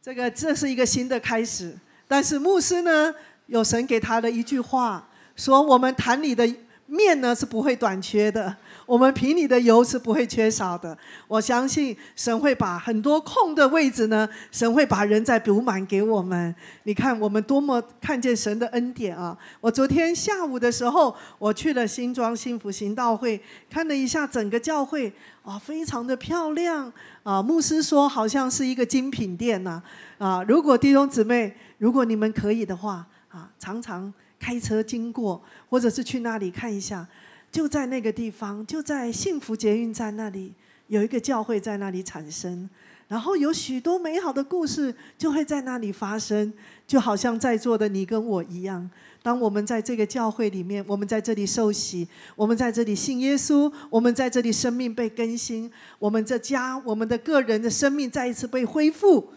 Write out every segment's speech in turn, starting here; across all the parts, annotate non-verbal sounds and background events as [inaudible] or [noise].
这个这是一个新的开始，但是牧师呢，有神给他的一句话，说我们坛里的面呢是不会短缺的。我们瓶里的油是不会缺少的，我相信神会把很多空的位置呢，神会把人再补满给我们。你看，我们多么看见神的恩典啊！我昨天下午的时候，我去了新庄幸福行道会，看了一下整个教会，哇，非常的漂亮啊！牧师说好像是一个精品店呐，啊，如果弟兄姊妹，如果你们可以的话，啊，常常开车经过或者是去那里看一下。就在那个地方，就在幸福捷运站那里，有一个教会在那里产生，然后有许多美好的故事就会在那里发生，就好像在座的你跟我一样。当我们在这个教会里面，我们在这里受洗，我们在这里信耶稣，我们在这里生命被更新，我们这家，我们的个人的生命再一次被恢复。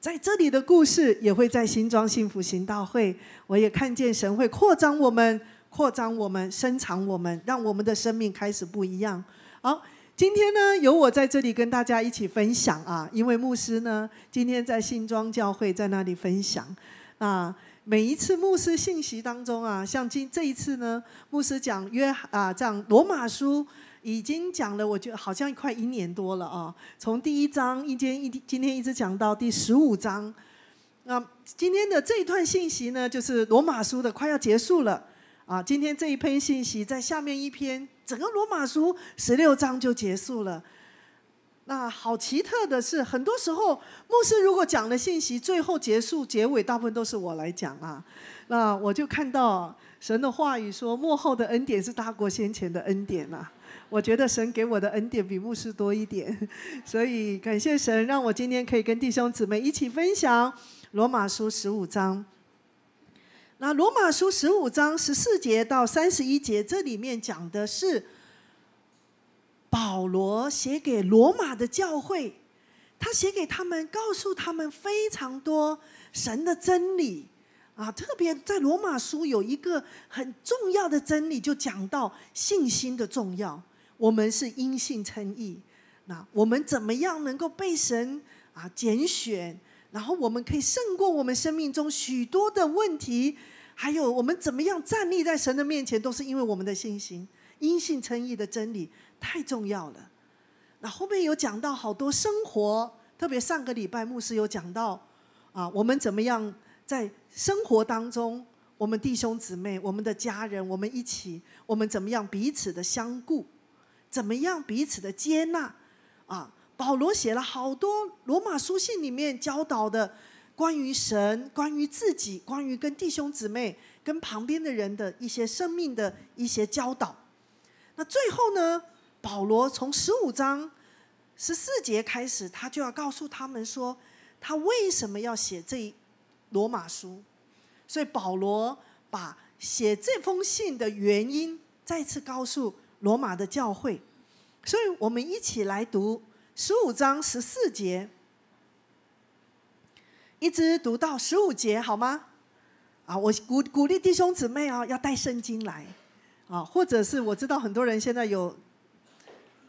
在这里的故事也会在新庄幸福行道会。我也看见神会扩张我们。扩张我们，伸长我们，让我们的生命开始不一样。好，今天呢，由我在这里跟大家一起分享啊。因为牧师呢，今天在新庄教会在那里分享啊。每一次牧师信息当中啊，像今这一次呢，牧师讲约啊，这样罗马书已经讲了，我觉得好像快一年多了啊。从第一章一节一，今天一直讲到第十五章。那今天的这一段信息呢，就是罗马书的快要结束了。啊，今天这一篇信息在下面一篇，整个罗马书十六章就结束了。那好奇特的是，很多时候牧师如果讲了信息，最后结束结尾，大部分都是我来讲啊。那我就看到神的话语说：“幕后的恩典是大过先前的恩典呐。”我觉得神给我的恩典比牧师多一点，[laughs] 所以感谢神，让我今天可以跟弟兄姊妹一起分享罗马书十五章。那罗马书十五章十四节到三十一节，这里面讲的是保罗写给罗马的教会，他写给他们，告诉他们非常多神的真理啊。特别在罗马书有一个很重要的真理，就讲到信心的重要。我们是因信称义，那我们怎么样能够被神啊拣选？然后我们可以胜过我们生命中许多的问题。还有，我们怎么样站立在神的面前，都是因为我们的信心、因信称义的真理太重要了。那后面有讲到好多生活，特别上个礼拜牧师有讲到啊，我们怎么样在生活当中，我们弟兄姊妹、我们的家人，我们一起，我们怎么样彼此的相顾，怎么样彼此的接纳啊？保罗写了好多罗马书信里面教导的。关于神、关于自己、关于跟弟兄姊妹、跟旁边的人的一些生命的一些教导。那最后呢，保罗从十五章十四节开始，他就要告诉他们说，他为什么要写这罗马书。所以保罗把写这封信的原因再次告诉罗马的教会。所以我们一起来读十五章十四节。一直读到十五节，好吗？啊，我鼓鼓励弟兄姊妹哦，要带圣经来，啊，或者是我知道很多人现在有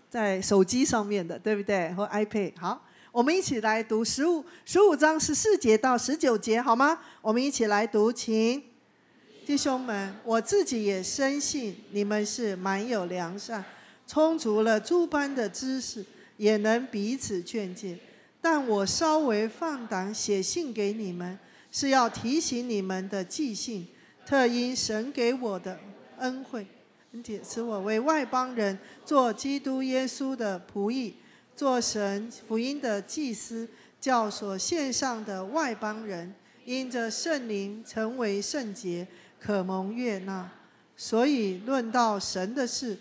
在手机上面的，对不对？或 iPad。好，我们一起来读十五十五章十四节到十九节，好吗？我们一起来读，请弟兄们，我自己也深信你们是蛮有良善，充足了诸般的知识，也能彼此劝诫。但我稍微放胆写信给你们，是要提醒你们的记性。特因神给我的恩惠，使我为外邦人做基督耶稣的仆役，做神福音的祭司，教所献上的外邦人因着圣灵成为圣洁，可蒙悦纳。所以论到神的事，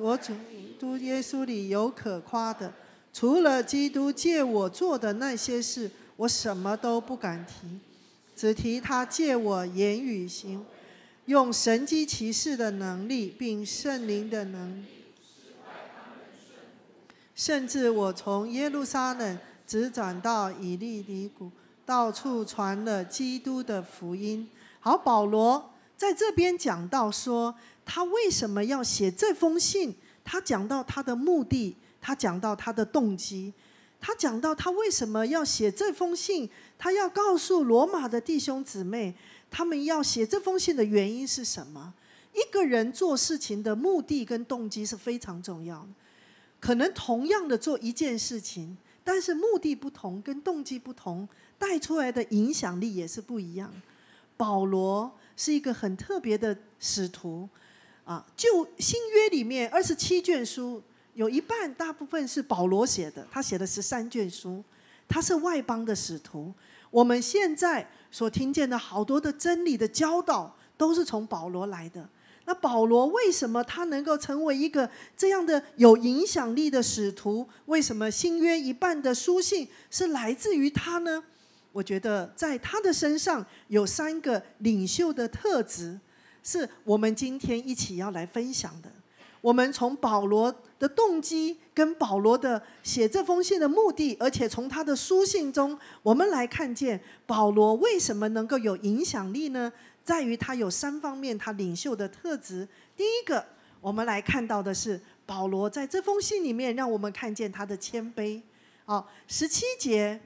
我主基督耶稣里有可夸的。除了基督借我做的那些事，我什么都不敢提，只提他借我言语行，用神机骑士的能力，并圣灵的能力。甚至我从耶路撒冷直转到以利底谷，到处传了基督的福音。好，保罗在这边讲到说，他为什么要写这封信？他讲到他的目的。他讲到他的动机，他讲到他为什么要写这封信，他要告诉罗马的弟兄姊妹，他们要写这封信的原因是什么？一个人做事情的目的跟动机是非常重要的，可能同样的做一件事情，但是目的不同，跟动机不同，带出来的影响力也是不一样。保罗是一个很特别的使徒，啊，就新约里面二十七卷书。有一半，大部分是保罗写的。他写的十三卷书，他是外邦的使徒。我们现在所听见的好多的真理的教导，都是从保罗来的。那保罗为什么他能够成为一个这样的有影响力的使徒？为什么新约一半的书信是来自于他呢？我觉得在他的身上有三个领袖的特质，是我们今天一起要来分享的。我们从保罗的动机跟保罗的写这封信的目的，而且从他的书信中，我们来看见保罗为什么能够有影响力呢？在于他有三方面他领袖的特质。第一个，我们来看到的是保罗在这封信里面，让我们看见他的谦卑。哦，十七节，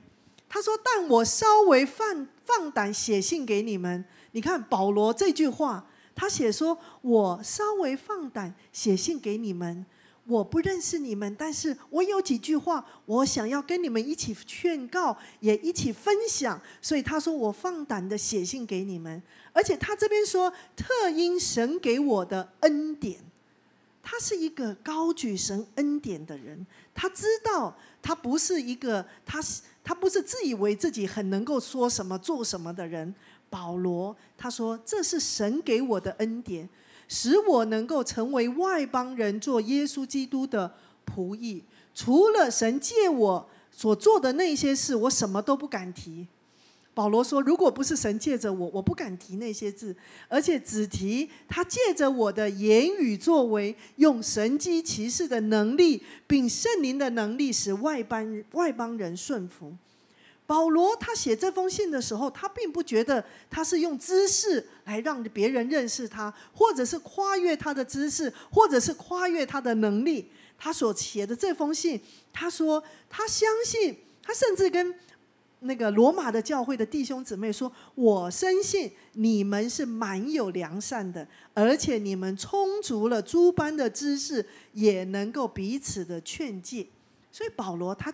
他说：“但我稍微放放胆写信给你们。”你看保罗这句话。他写说：“我稍微放胆写信给你们，我不认识你们，但是我有几句话，我想要跟你们一起劝告，也一起分享。所以他说我放胆的写信给你们，而且他这边说特因神给我的恩典，他是一个高举神恩典的人，他知道他不是一个他是他不是自以为自己很能够说什么做什么的人。”保罗他说：“这是神给我的恩典，使我能够成为外邦人做耶稣基督的仆役。除了神借我所做的那些事，我什么都不敢提。”保罗说：“如果不是神借着我，我不敢提那些字，而且只提他借着我的言语作为，用神机骑士的能力，并圣灵的能力，使外邦外邦人顺服。”保罗他写这封信的时候，他并不觉得他是用知识来让别人认识他，或者是跨越他的知识，或者是跨越他的能力。他所写的这封信，他说他相信，他甚至跟那个罗马的教会的弟兄姊妹说：“我深信你们是蛮有良善的，而且你们充足了诸般的知识，也能够彼此的劝诫。”所以保罗他。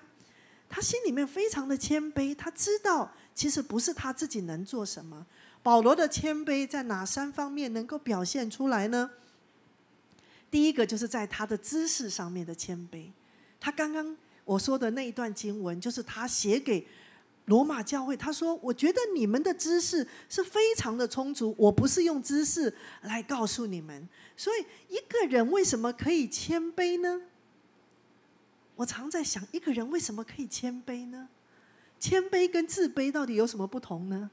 他心里面非常的谦卑，他知道其实不是他自己能做什么。保罗的谦卑在哪三方面能够表现出来呢？第一个就是在他的知识上面的谦卑。他刚刚我说的那一段经文，就是他写给罗马教会，他说：“我觉得你们的知识是非常的充足，我不是用知识来告诉你们。”所以，一个人为什么可以谦卑呢？我常在想，一个人为什么可以谦卑呢？谦卑跟自卑到底有什么不同呢？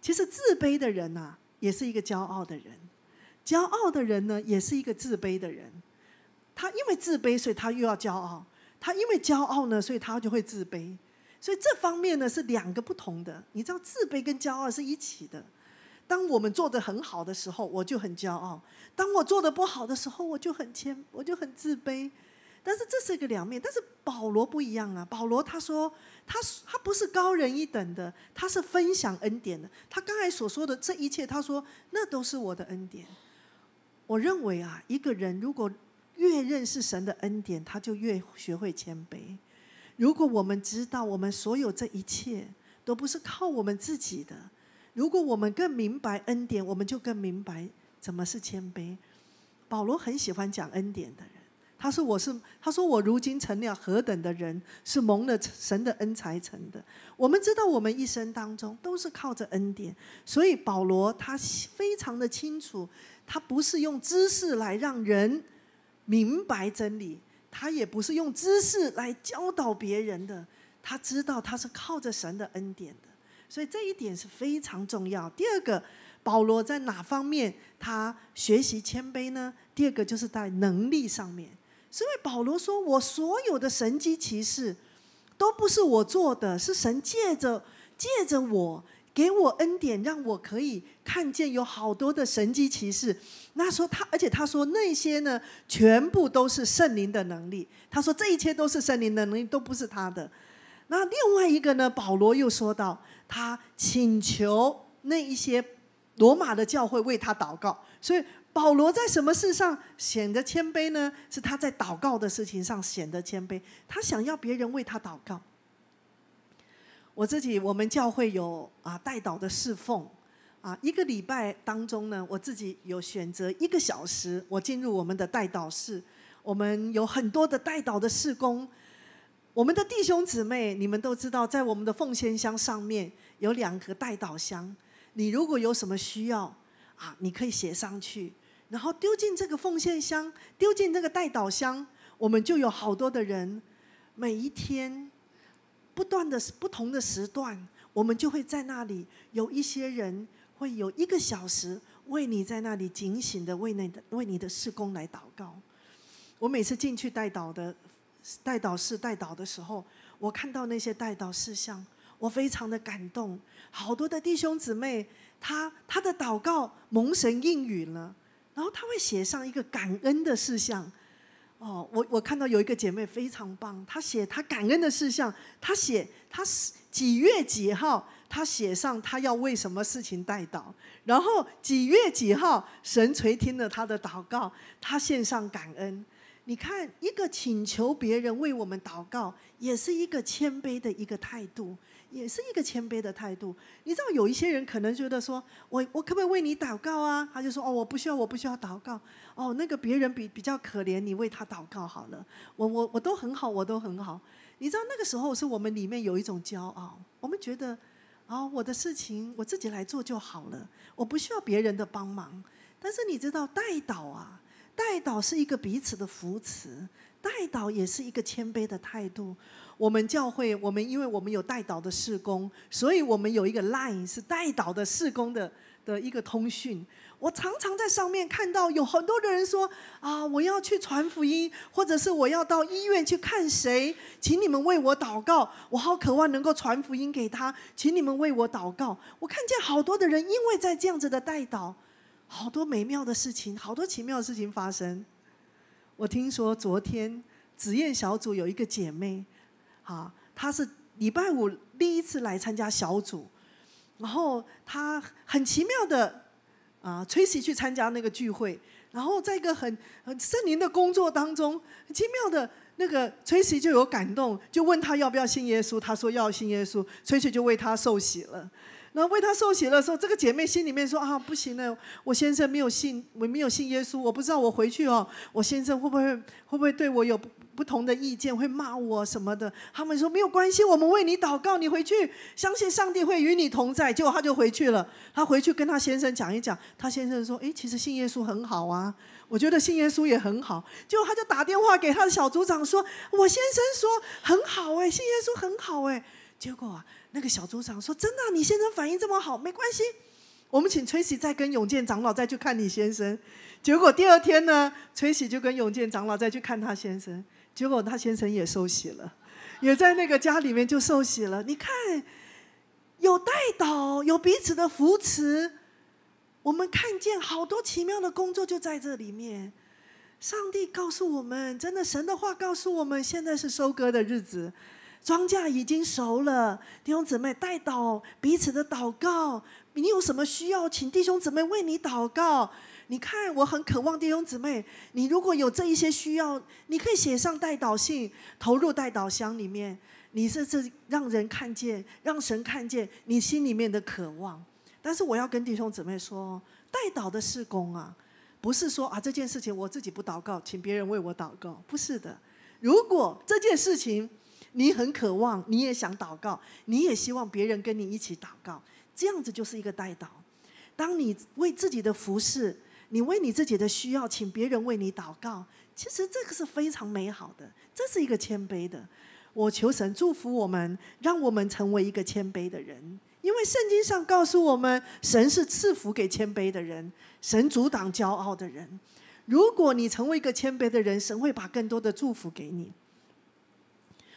其实自卑的人啊，也是一个骄傲的人；骄傲的人呢，也是一个自卑的人。他因为自卑，所以他又要骄傲；他因为骄傲呢，所以他就会自卑。所以这方面呢，是两个不同的。你知道，自卑跟骄傲是一起的。当我们做得很好的时候，我就很骄傲；当我做得不好的时候，我就很谦，我就很自卑。但是这是一个两面，但是保罗不一样啊！保罗他说，他他不是高人一等的，他是分享恩典的。他刚才所说的这一切，他说那都是我的恩典。我认为啊，一个人如果越认识神的恩典，他就越学会谦卑。如果我们知道我们所有这一切都不是靠我们自己的，如果我们更明白恩典，我们就更明白怎么是谦卑。保罗很喜欢讲恩典的人。他说：“我是他说我如今成了何等的人，是蒙了神的恩才成的。我们知道，我们一生当中都是靠着恩典，所以保罗他非常的清楚，他不是用知识来让人明白真理，他也不是用知识来教导别人的。他知道他是靠着神的恩典的，所以这一点是非常重要。第二个，保罗在哪方面他学习谦卑呢？第二个就是在能力上面。”所以保罗说：“我所有的神机骑士，都不是我做的是神借着借着我给我恩典，让我可以看见有好多的神机骑士。”那说他，而且他说那些呢，全部都是圣灵的能力。他说这一切都是圣灵的能力，都不是他的。那另外一个呢，保罗又说到，他请求那一些罗马的教会为他祷告。所以。”保罗在什么事上显得谦卑呢？是他在祷告的事情上显得谦卑。他想要别人为他祷告。我自己，我们教会有啊代祷的侍奉啊，一个礼拜当中呢，我自己有选择一个小时，我进入我们的代祷室。我们有很多的代祷的侍工，我们的弟兄姊妹，你们都知道，在我们的奉献箱上面有两个代祷箱。你如果有什么需要啊，你可以写上去。然后丢进这个奉献箱，丢进这个带导箱，我们就有好多的人，每一天不断的不同的时段，我们就会在那里有一些人会有一个小时为你在那里警醒的为你的为你的事工来祷告。我每次进去带导的带导室带导的时候，我看到那些带导事项，我非常的感动。好多的弟兄姊妹，他他的祷告蒙神应允了。然后他会写上一个感恩的事项。哦，我我看到有一个姐妹非常棒，她写她感恩的事项，她写她是几月几号，她写上她要为什么事情代祷然后几月几号神垂听了她的祷告，她献上感恩。你看，一个请求别人为我们祷告，也是一个谦卑的一个态度。也是一个谦卑的态度。你知道，有一些人可能觉得说：“我我可不可以为你祷告啊？”他就说：“哦，我不需要，我不需要祷告。哦，那个别人比比较可怜，你为他祷告好了。我我我都很好，我都很好。你知道，那个时候是我们里面有一种骄傲，我们觉得啊，我的事情我自己来做就好了，我不需要别人的帮忙。但是你知道，代祷啊，代祷是一个彼此的扶持，代祷也是一个谦卑的态度。我们教会，我们因为我们有带祷的事工，所以我们有一个 line 是带祷的事工的的一个通讯。我常常在上面看到有很多的人说：“啊，我要去传福音，或者是我要到医院去看谁，请你们为我祷告。我好渴望能够传福音给他，请你们为我祷告。”我看见好多的人因为在这样子的带祷，好多美妙的事情，好多奇妙的事情发生。我听说昨天紫燕小组有一个姐妹。啊，他是礼拜五第一次来参加小组，然后他很奇妙的啊，崔西去参加那个聚会，然后在一个很很圣灵的工作当中，很奇妙的那个崔西就有感动，就问他要不要信耶稣，他说要信耶稣，崔西就为他受洗了。那为他受洗的时候，这个姐妹心里面说：“啊，不行了，我先生没有信，我没有信耶稣，我不知道我回去哦，我先生会不会会不会对我有不同的意见，会骂我什么的？”他们说：“没有关系，我们为你祷告，你回去相信上帝会与你同在。”结果他就回去了。他回去跟他先生讲一讲，他先生说：“诶，其实信耶稣很好啊，我觉得信耶稣也很好。”结果他就打电话给他的小组长说：“我先生说很好哎，信耶稣很好哎。”结果。那个小组长说：“真的，你先生反应这么好，没关系。我们请崔喜再跟永健长老再去看你先生。结果第二天呢，崔喜就跟永健长老再去看他先生。结果他先生也受洗了，也在那个家里面就受洗了。你看，有带导，有彼此的扶持，我们看见好多奇妙的工作就在这里面。上帝告诉我们，真的，神的话告诉我们，现在是收割的日子。”庄稼已经熟了，弟兄姊妹代祷彼此的祷告。你有什么需要，请弟兄姊妹为你祷告。你看，我很渴望弟兄姊妹，你如果有这一些需要，你可以写上代祷信，投入代祷箱里面。你是这让人看见，让神看见你心里面的渴望。但是我要跟弟兄姊妹说，代祷的是工啊，不是说啊这件事情我自己不祷告，请别人为我祷告，不是的。如果这件事情，你很渴望，你也想祷告，你也希望别人跟你一起祷告，这样子就是一个代祷。当你为自己的服饰，你为你自己的需要，请别人为你祷告，其实这个是非常美好的，这是一个谦卑的。我求神祝福我们，让我们成为一个谦卑的人，因为圣经上告诉我们，神是赐福给谦卑的人，神阻挡骄傲的人。如果你成为一个谦卑的人，神会把更多的祝福给你。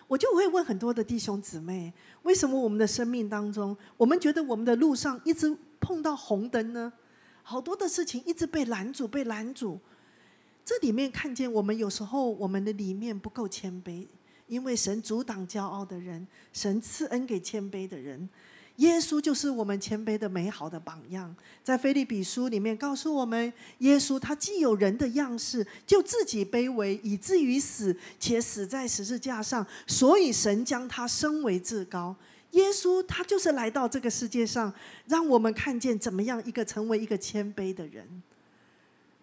我就会问很多的弟兄姊妹，为什么我们的生命当中，我们觉得我们的路上一直碰到红灯呢？好多的事情一直被拦阻，被拦阻。这里面看见我们有时候我们的里面不够谦卑，因为神阻挡骄傲的人，神赐恩给谦卑的人。耶稣就是我们谦卑的美好的榜样，在菲利比书里面告诉我们，耶稣他既有人的样式，就自己卑微，以至于死，且死在十字架上。所以神将他升为至高。耶稣他就是来到这个世界上，让我们看见怎么样一个成为一个谦卑的人。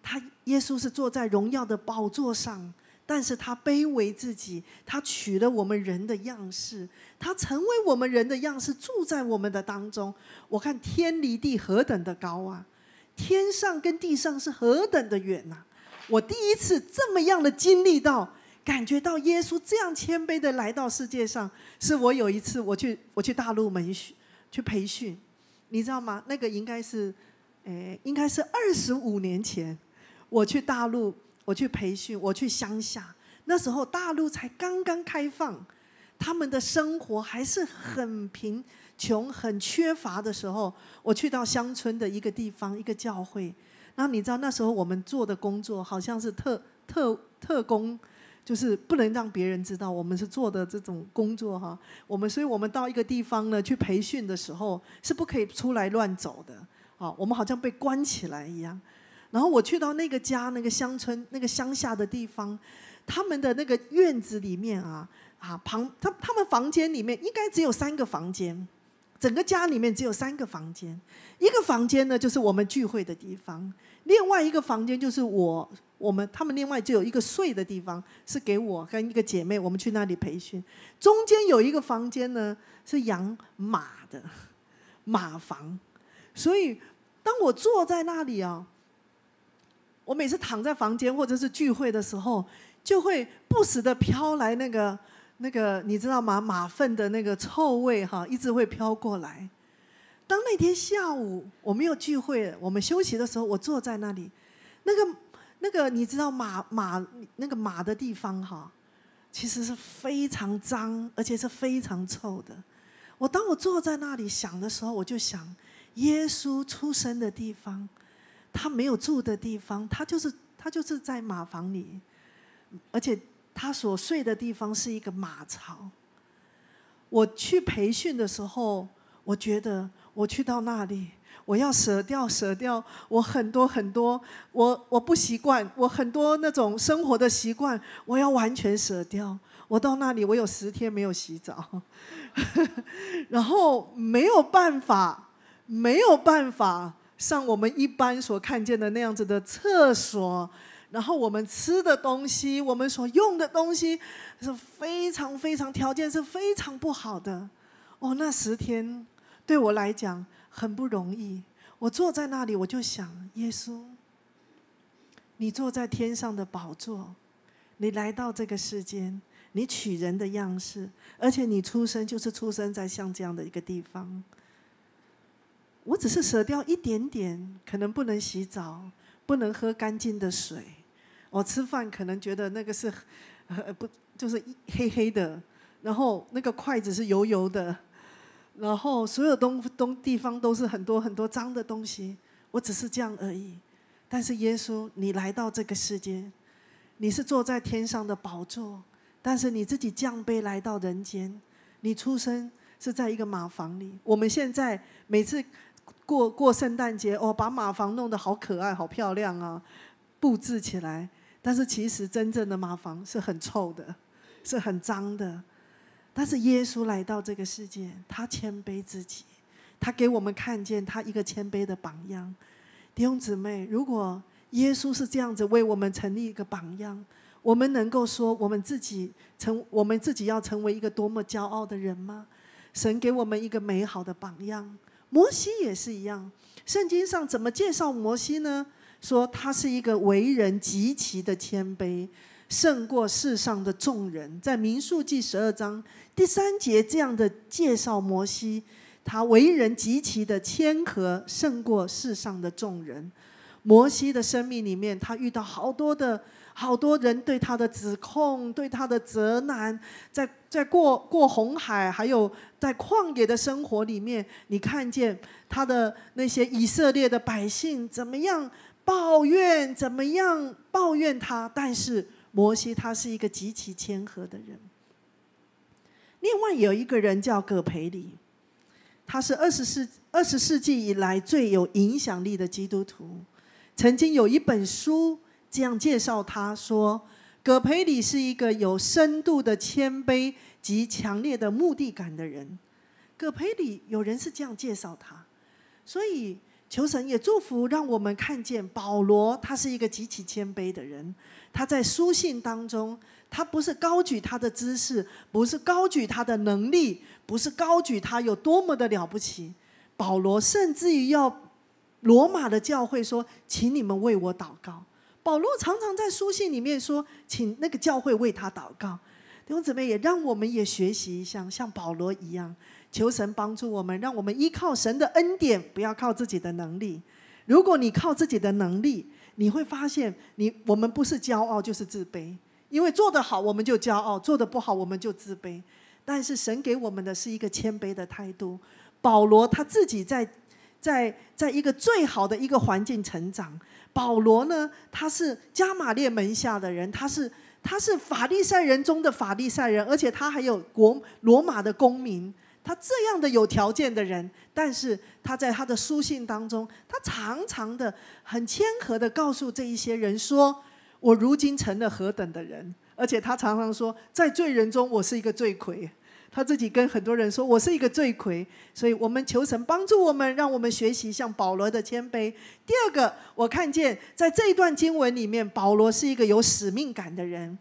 他耶稣是坐在荣耀的宝座上。但是他卑微自己，他取了我们人的样式，他成为我们人的样式，住在我们的当中。我看天离地何等的高啊！天上跟地上是何等的远呐！我第一次这么样的经历到，感觉到耶稣这样谦卑的来到世界上，是我有一次我去我去大陆门训去培训，你知道吗？那个应该是，诶，应该是二十五年前，我去大陆。我去培训，我去乡下。那时候大陆才刚刚开放，他们的生活还是很贫穷、很缺乏的时候，我去到乡村的一个地方，一个教会。然后你知道，那时候我们做的工作好像是特特特工，就是不能让别人知道我们是做的这种工作哈。我们，所以我们到一个地方呢去培训的时候，是不可以出来乱走的。啊，我们好像被关起来一样。然后我去到那个家，那个乡村，那个乡下的地方，他们的那个院子里面啊，啊，旁他他们房间里面应该只有三个房间，整个家里面只有三个房间。一个房间呢就是我们聚会的地方，另外一个房间就是我我们他们另外就有一个睡的地方，是给我跟一个姐妹我们去那里培训。中间有一个房间呢是养马的马房，所以当我坐在那里啊。我每次躺在房间或者是聚会的时候，就会不时的飘来那个那个，你知道吗？马粪的那个臭味哈，一直会飘过来。当那天下午我们又聚会，我们休息的时候，我坐在那里，那个那个，你知道马马那个马的地方哈，其实是非常脏，而且是非常臭的。我当我坐在那里想的时候，我就想耶稣出生的地方。他没有住的地方，他就是他就是在马房里，而且他所睡的地方是一个马槽。我去培训的时候，我觉得我去到那里，我要舍掉舍掉我很多很多，我我不习惯，我很多那种生活的习惯，我要完全舍掉。我到那里，我有十天没有洗澡，[laughs] 然后没有办法，没有办法。像我们一般所看见的那样子的厕所，然后我们吃的东西，我们所用的东西，是非常非常条件是非常不好的。哦，那十天对我来讲很不容易。我坐在那里，我就想，耶稣，你坐在天上的宝座，你来到这个世间，你取人的样式，而且你出生就是出生在像这样的一个地方。我只是舍掉一点点，可能不能洗澡，不能喝干净的水。我吃饭可能觉得那个是呃，[laughs] 不就是黑黑的，然后那个筷子是油油的，然后所有东东地方都是很多很多脏的东西。我只是这样而已。但是耶稣，你来到这个世界，你是坐在天上的宝座，但是你自己降杯来到人间。你出生是在一个马房里。我们现在每次。过过圣诞节哦，把马房弄得好可爱、好漂亮啊，布置起来。但是其实真正的马房是很臭的，是很脏的。但是耶稣来到这个世界，他谦卑自己，他给我们看见他一个谦卑的榜样。弟兄姊妹，如果耶稣是这样子为我们成立一个榜样，我们能够说我们自己成我们自己要成为一个多么骄傲的人吗？神给我们一个美好的榜样。摩西也是一样，圣经上怎么介绍摩西呢？说他是一个为人极其的谦卑，胜过世上的众人。在民数记十二章第三节这样的介绍，摩西他为人极其的谦和，胜过世上的众人。摩西的生命里面，他遇到好多的。好多人对他的指控，对他的责难，在在过过红海，还有在旷野的生活里面，你看见他的那些以色列的百姓怎么样抱怨，怎么样抱怨他。但是摩西他是一个极其谦和的人。另外有一个人叫葛培里，他是二十世二十世纪以来最有影响力的基督徒。曾经有一本书。这样介绍他说：“葛培理是一个有深度的谦卑及强烈的目的感的人。”葛培理有人是这样介绍他，所以求神也祝福，让我们看见保罗他是一个极其谦卑的人。他在书信当中，他不是高举他的姿识，不是高举他的能力，不是高举他有多么的了不起。保罗甚至于要罗马的教会说：“请你们为我祷告。”保罗常常在书信里面说：“请那个教会为他祷告。”弟兄姊妹，也让我们也学习像像保罗一样，求神帮助我们，让我们依靠神的恩典，不要靠自己的能力。如果你靠自己的能力，你会发现你我们不是骄傲就是自卑，因为做得好我们就骄傲，做得不好我们就自卑。但是神给我们的是一个谦卑的态度。保罗他自己在。在在一个最好的一个环境成长，保罗呢？他是加玛列门下的人，他是他是法利赛人中的法利赛人，而且他还有国罗马的公民。他这样的有条件的人，但是他在他的书信当中，他常常的很谦和的告诉这一些人说：“我如今成了何等的人。”而且他常常说：“在罪人中，我是一个罪魁。”他自己跟很多人说：“我是一个罪魁。”所以，我们求神帮助我们，让我们学习像保罗的谦卑。第二个，我看见在这一段经文里面，保罗是一个有使命感的人。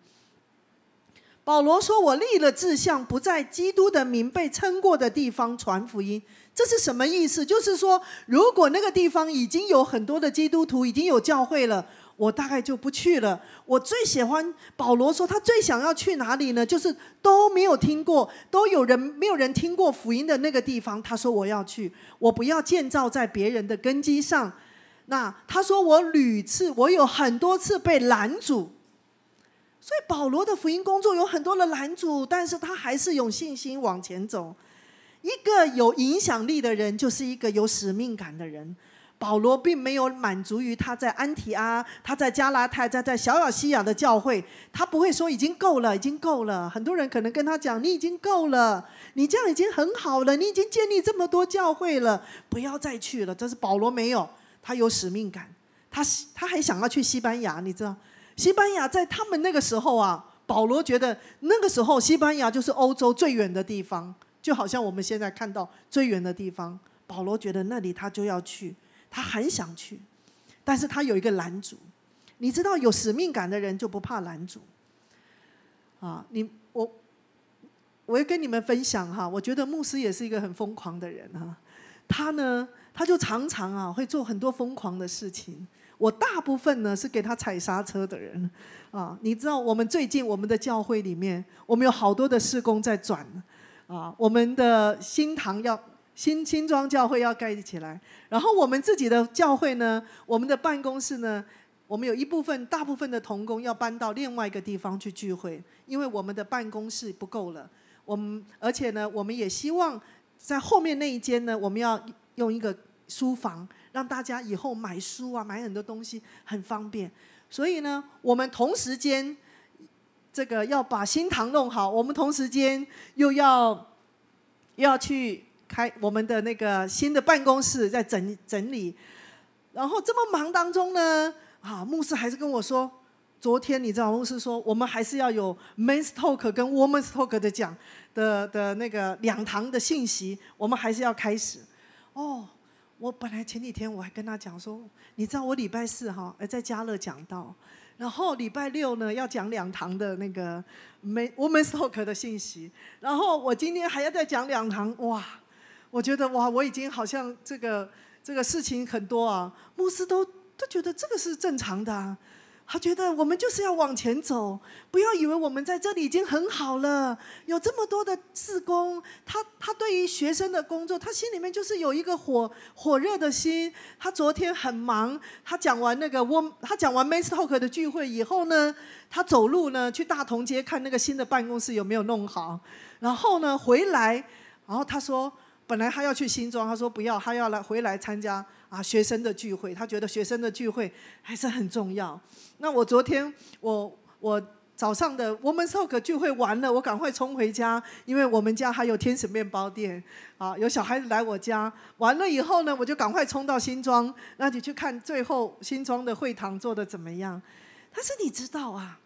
保罗说：“我立了志向，不在基督的名被称过的地方传福音。”这是什么意思？就是说，如果那个地方已经有很多的基督徒，已经有教会了。我大概就不去了。我最喜欢保罗说，他最想要去哪里呢？就是都没有听过，都有人没有人听过福音的那个地方。他说我要去，我不要建造在别人的根基上。那他说我屡次，我有很多次被拦阻，所以保罗的福音工作有很多的拦阻，但是他还是有信心往前走。一个有影响力的人，就是一个有使命感的人。保罗并没有满足于他在安提阿、他在加拉泰、在在小亚细亚的教会，他不会说已经够了，已经够了。很多人可能跟他讲，你已经够了，你这样已经很好了，你已经建立这么多教会了，不要再去了。这是保罗没有，他有使命感，他他还想要去西班牙，你知道？西班牙在他们那个时候啊，保罗觉得那个时候西班牙就是欧洲最远的地方，就好像我们现在看到最远的地方。保罗觉得那里他就要去。他很想去，但是他有一个拦阻。你知道，有使命感的人就不怕拦阻。啊，你我，我要跟你们分享哈。我觉得牧师也是一个很疯狂的人啊。他呢，他就常常啊会做很多疯狂的事情。我大部分呢是给他踩刹车的人。啊，你知道，我们最近我们的教会里面，我们有好多的施工在转，啊，我们的新堂要。新新庄教会要盖起来，然后我们自己的教会呢，我们的办公室呢，我们有一部分，大部分的童工要搬到另外一个地方去聚会，因为我们的办公室不够了。我们而且呢，我们也希望在后面那一间呢，我们要用一个书房，让大家以后买书啊，买很多东西很方便。所以呢，我们同时间这个要把新堂弄好，我们同时间又要要去。开我们的那个新的办公室在整整理，然后这么忙当中呢，啊，牧师还是跟我说，昨天你知道牧师说，我们还是要有 men's talk 跟 women's talk 的讲的的那个两堂的信息，我们还是要开始。哦，我本来前几天我还跟他讲说，你知道我礼拜四哈，在家乐讲到，然后礼拜六呢要讲两堂的那个 men women's talk 的信息，然后我今天还要再讲两堂，哇！我觉得哇，我已经好像这个这个事情很多啊。牧师都都觉得这个是正常的，他觉得我们就是要往前走，不要以为我们在这里已经很好了。有这么多的事工，他他对于学生的工作，他心里面就是有一个火火热的心。他昨天很忙，他讲完那个我他讲完 m a s h Talk 的聚会以后呢，他走路呢去大同街看那个新的办公室有没有弄好，然后呢回来，然后他说。本来他要去新庄，他说不要，他要来回来参加啊学生的聚会。他觉得学生的聚会还是很重要。那我昨天我我早上的我们后个聚会完了，我赶快冲回家，因为我们家还有天使面包店啊，有小孩子来我家。完了以后呢，我就赶快冲到新庄，那你去看最后新庄的会堂做的怎么样？他说你知道啊，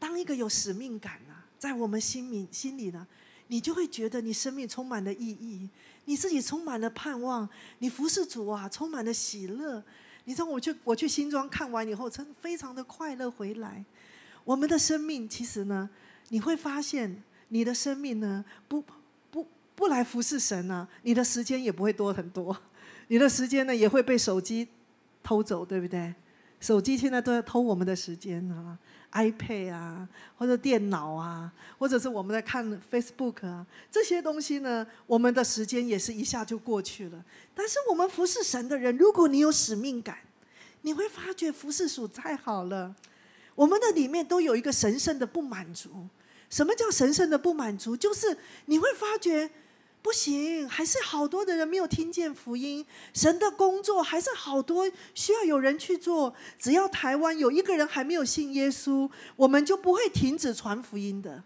当一个有使命感啊，在我们心里心里呢。你就会觉得你生命充满了意义，你自己充满了盼望，你服侍主啊，充满了喜乐。你知道，我去我去新庄看完以后，真非常的快乐回来。我们的生命其实呢，你会发现你的生命呢，不不不来服侍神啊，你的时间也不会多很多，你 [laughs] 的时间呢也会被手机偷走，对不对？手机现在都在偷我们的时间呢，iPad 啊，或者电脑啊，或者是我们在看 Facebook 啊，这些东西呢，我们的时间也是一下就过去了。但是我们服侍神的人，如果你有使命感，你会发觉服侍属太好了。我们的里面都有一个神圣的不满足。什么叫神圣的不满足？就是你会发觉。不行，还是好多的人没有听见福音。神的工作还是好多需要有人去做。只要台湾有一个人还没有信耶稣，我们就不会停止传福音的。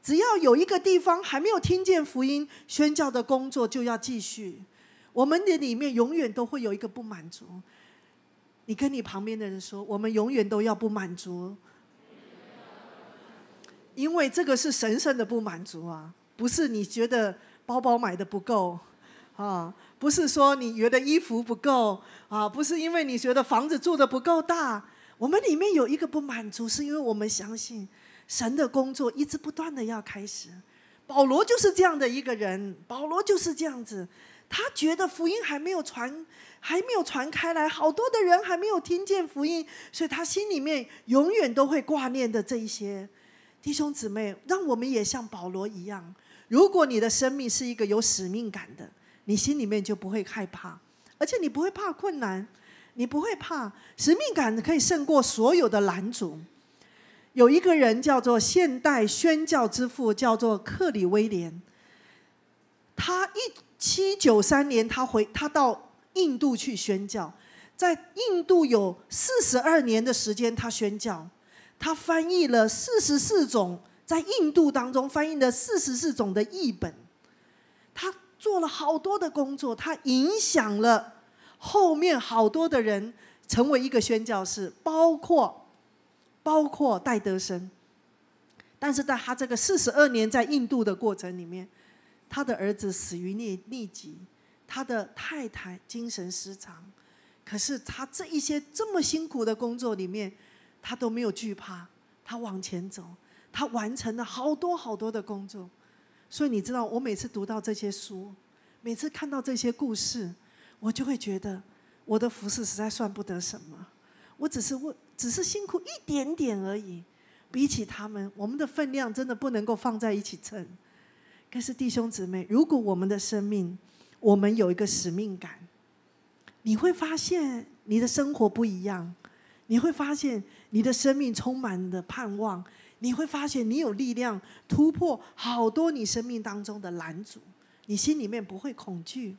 只要有一个地方还没有听见福音，宣教的工作就要继续。我们的里面永远都会有一个不满足。你跟你旁边的人说，我们永远都要不满足，因为这个是神圣的不满足啊，不是你觉得。包包买的不够，啊，不是说你觉得衣服不够，啊，不是因为你觉得房子住的不够大。我们里面有一个不满足，是因为我们相信神的工作一直不断的要开始。保罗就是这样的一个人，保罗就是这样子，他觉得福音还没有传，还没有传开来，好多的人还没有听见福音，所以他心里面永远都会挂念的这一些弟兄姊妹，让我们也像保罗一样。如果你的生命是一个有使命感的，你心里面就不会害怕，而且你不会怕困难，你不会怕。使命感可以胜过所有的拦阻。有一个人叫做现代宣教之父，叫做克里威廉。他一七九三年，他回他到印度去宣教，在印度有四十二年的时间，他宣教，他翻译了四十四种。在印度当中翻译的四十四种的译本，他做了好多的工作，他影响了后面好多的人成为一个宣教士，包括包括戴德生。但是在他这个四十二年在印度的过程里面，他的儿子死于逆逆疾，他的太太精神失常，可是他这一些这么辛苦的工作里面，他都没有惧怕，他往前走。他完成了好多好多的工作，所以你知道，我每次读到这些书，每次看到这些故事，我就会觉得我的服饰实在算不得什么。我只是为，只是辛苦一点点而已，比起他们，我们的分量真的不能够放在一起称。可是弟兄姊妹，如果我们的生命，我们有一个使命感，你会发现你的生活不一样，你会发现你的生命充满的盼望。你会发现，你有力量突破好多你生命当中的拦阻，你心里面不会恐惧。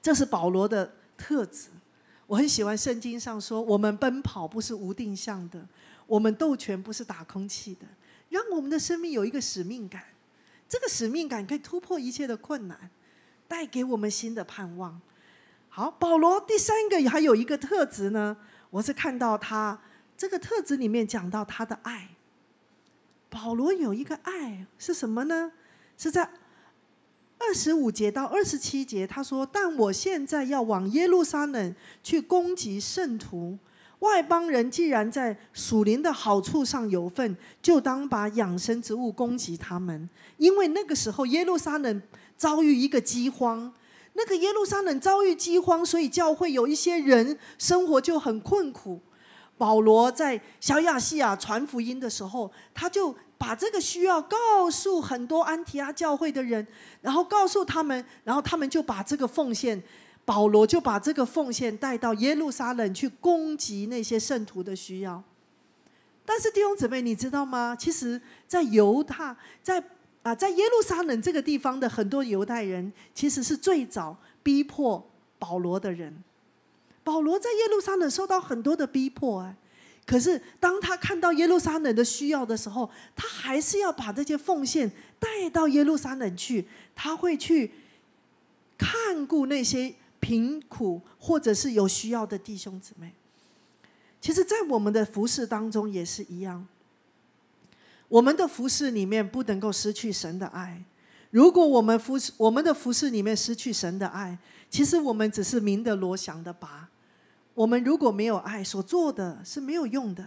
这是保罗的特质，我很喜欢圣经上说：“我们奔跑不是无定向的，我们斗拳不是打空气的。”让我们的生命有一个使命感，这个使命感可以突破一切的困难，带给我们新的盼望。好，保罗第三个还有一个特质呢，我是看到他。这个特质里面讲到他的爱。保罗有一个爱是什么呢？是在二十五节到二十七节，他说：“但我现在要往耶路撒冷去攻击圣徒。外邦人既然在属灵的好处上有份，就当把养生植物攻给他们。因为那个时候耶路撒冷遭遇一个饥荒，那个耶路撒冷遭遇饥荒，所以教会有一些人生活就很困苦。”保罗在小亚细亚传福音的时候，他就把这个需要告诉很多安提阿教会的人，然后告诉他们，然后他们就把这个奉献，保罗就把这个奉献带到耶路撒冷去供给那些圣徒的需要。但是弟兄姊妹，你知道吗？其实，在犹太，在啊，在耶路撒冷这个地方的很多犹太人，其实是最早逼迫保罗的人。保罗在耶路撒冷受到很多的逼迫啊，可是当他看到耶路撒冷的需要的时候，他还是要把这些奉献带到耶路撒冷去。他会去看顾那些贫苦或者是有需要的弟兄姊妹。其实，在我们的服饰当中也是一样，我们的服饰里面不能够失去神的爱。如果我们服侍我们的服饰里面失去神的爱，其实我们只是明的罗翔的拔。我们如果没有爱，所做的是没有用的。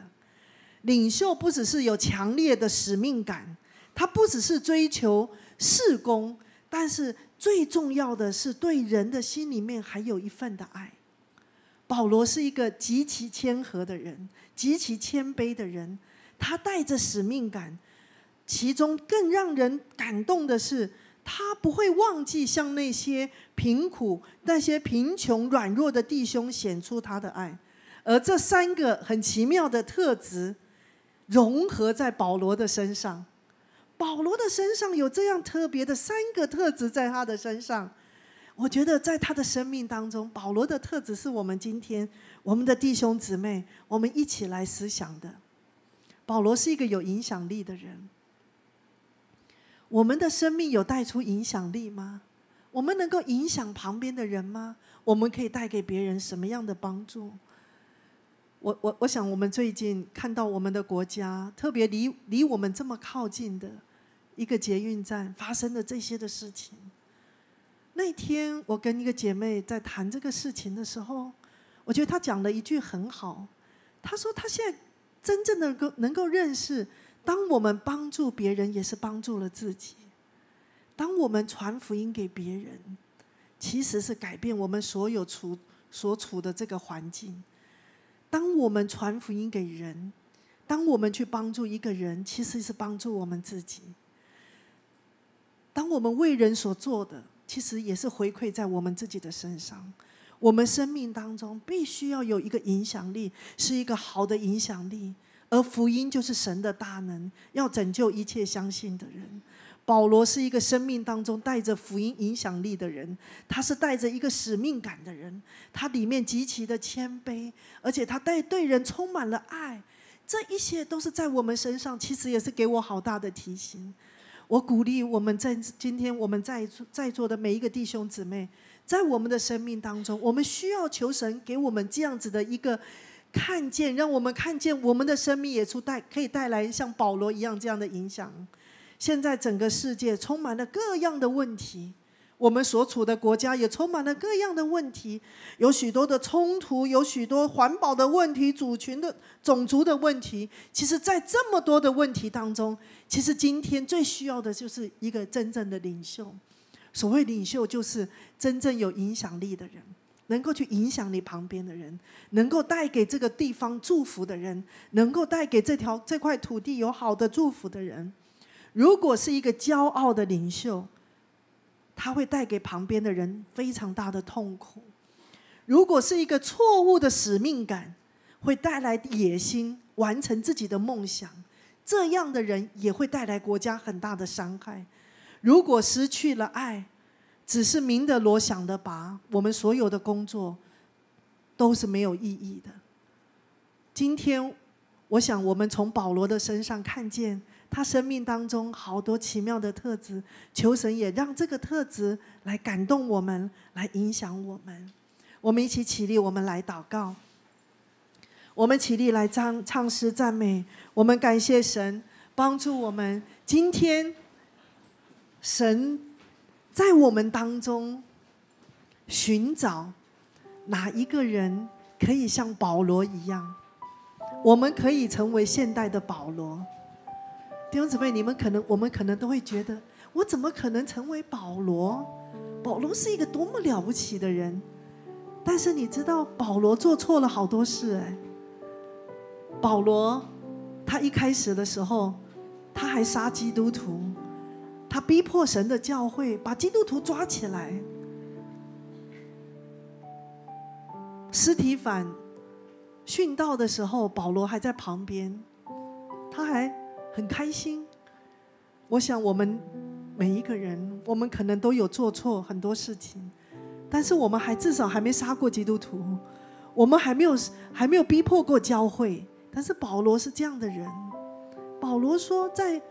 领袖不只是有强烈的使命感，他不只是追求事功，但是最重要的是对人的心里面还有一份的爱。保罗是一个极其谦和的人，极其谦卑的人，他带着使命感。其中更让人感动的是。他不会忘记向那些贫苦、那些贫穷、软弱的弟兄显出他的爱，而这三个很奇妙的特质融合在保罗的身上。保罗的身上有这样特别的三个特质在他的身上。我觉得在他的生命当中，保罗的特质是我们今天我们的弟兄姊妹我们一起来思想的。保罗是一个有影响力的人。我们的生命有带出影响力吗？我们能够影响旁边的人吗？我们可以带给别人什么样的帮助？我我我想，我们最近看到我们的国家，特别离离我们这么靠近的一个捷运站发生的这些的事情。那天我跟一个姐妹在谈这个事情的时候，我觉得她讲了一句很好。她说她现在真正的够能够认识。当我们帮助别人，也是帮助了自己；当我们传福音给别人，其实是改变我们所有处所处的这个环境；当我们传福音给人，当我们去帮助一个人，其实是帮助我们自己；当我们为人所做的，其实也是回馈在我们自己的身上。我们生命当中必须要有一个影响力，是一个好的影响力。而福音就是神的大能，要拯救一切相信的人。保罗是一个生命当中带着福音影响力的人，他是带着一个使命感的人，他里面极其的谦卑，而且他带对人充满了爱。这一切都是在我们身上，其实也是给我好大的提醒。我鼓励我们在今天我们在在座的每一个弟兄姊妹，在我们的生命当中，我们需要求神给我们这样子的一个。看见，让我们看见，我们的生命也出带可以带来像保罗一样这样的影响。现在整个世界充满了各样的问题，我们所处的国家也充满了各样的问题，有许多的冲突，有许多环保的问题、族群的种族的问题。其实，在这么多的问题当中，其实今天最需要的就是一个真正的领袖。所谓领袖，就是真正有影响力的人。能够去影响你旁边的人，能够带给这个地方祝福的人，能够带给这条这块土地有好的祝福的人。如果是一个骄傲的领袖，他会带给旁边的人非常大的痛苦；如果是一个错误的使命感，会带来野心，完成自己的梦想。这样的人也会带来国家很大的伤害。如果失去了爱。只是鸣的锣响的拔，我们所有的工作都是没有意义的。今天，我想我们从保罗的身上看见他生命当中好多奇妙的特质，求神也让这个特质来感动我们，来影响我们。我们一起起立，我们来祷告。我们起立来唱唱诗赞美，我们感谢神帮助我们。今天，神。在我们当中寻找哪一个人可以像保罗一样，我们可以成为现代的保罗。弟兄姊妹，你们可能我们可能都会觉得，我怎么可能成为保罗？保罗是一个多么了不起的人！但是你知道，保罗做错了好多事哎。保罗，他一开始的时候，他还杀基督徒。他逼迫神的教会，把基督徒抓起来。斯提反殉道的时候，保罗还在旁边，他还很开心。我想，我们每一个人，我们可能都有做错很多事情，但是我们还至少还没杀过基督徒，我们还没有还没有逼迫过教会。但是保罗是这样的人。保罗说，在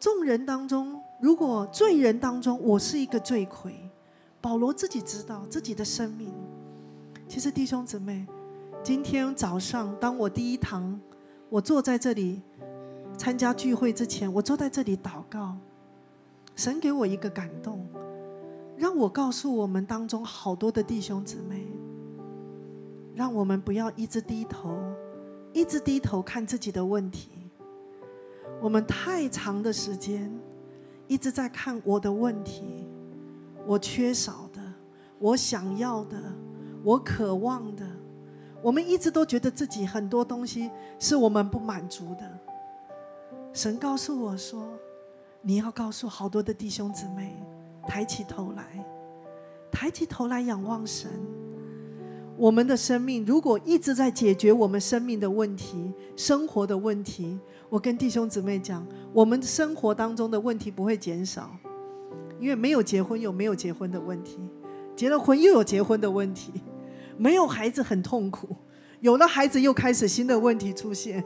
众人当中。如果罪人当中我是一个罪魁，保罗自己知道自己的生命。其实弟兄姊妹，今天早上当我第一堂，我坐在这里参加聚会之前，我坐在这里祷告，神给我一个感动，让我告诉我们当中好多的弟兄姊妹，让我们不要一直低头，一直低头看自己的问题。我们太长的时间。一直在看我的问题，我缺少的，我想要的，我渴望的，我们一直都觉得自己很多东西是我们不满足的。神告诉我说：“你要告诉好多的弟兄姊妹，抬起头来，抬起头来仰望神。”我们的生命如果一直在解决我们生命的问题、生活的问题，我跟弟兄姊妹讲，我们生活当中的问题不会减少，因为没有结婚有没有结婚的问题，结了婚又有结婚的问题，没有孩子很痛苦，有了孩子又开始新的问题出现。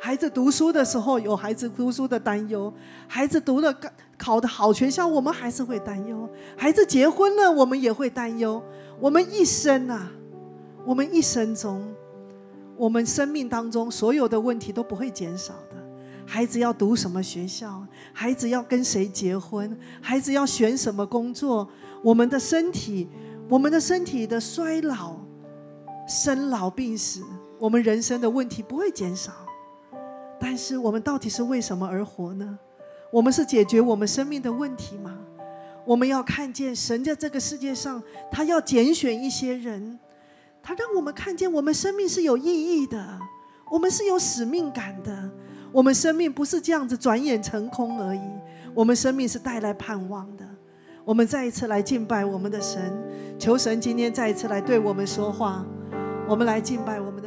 孩子读书的时候有孩子读书的担忧，孩子读了考的好学校，我们还是会担忧；孩子结婚了，我们也会担忧。我们一生啊。我们一生中，我们生命当中所有的问题都不会减少的。孩子要读什么学校？孩子要跟谁结婚？孩子要选什么工作？我们的身体，我们的身体的衰老、生老病死，我们人生的问题不会减少。但是，我们到底是为什么而活呢？我们是解决我们生命的问题吗？我们要看见神在这个世界上，他要拣选一些人。他让我们看见，我们生命是有意义的，我们是有使命感的，我们生命不是这样子转眼成空而已，我们生命是带来盼望的。我们再一次来敬拜我们的神，求神今天再一次来对我们说话。我们来敬拜我们。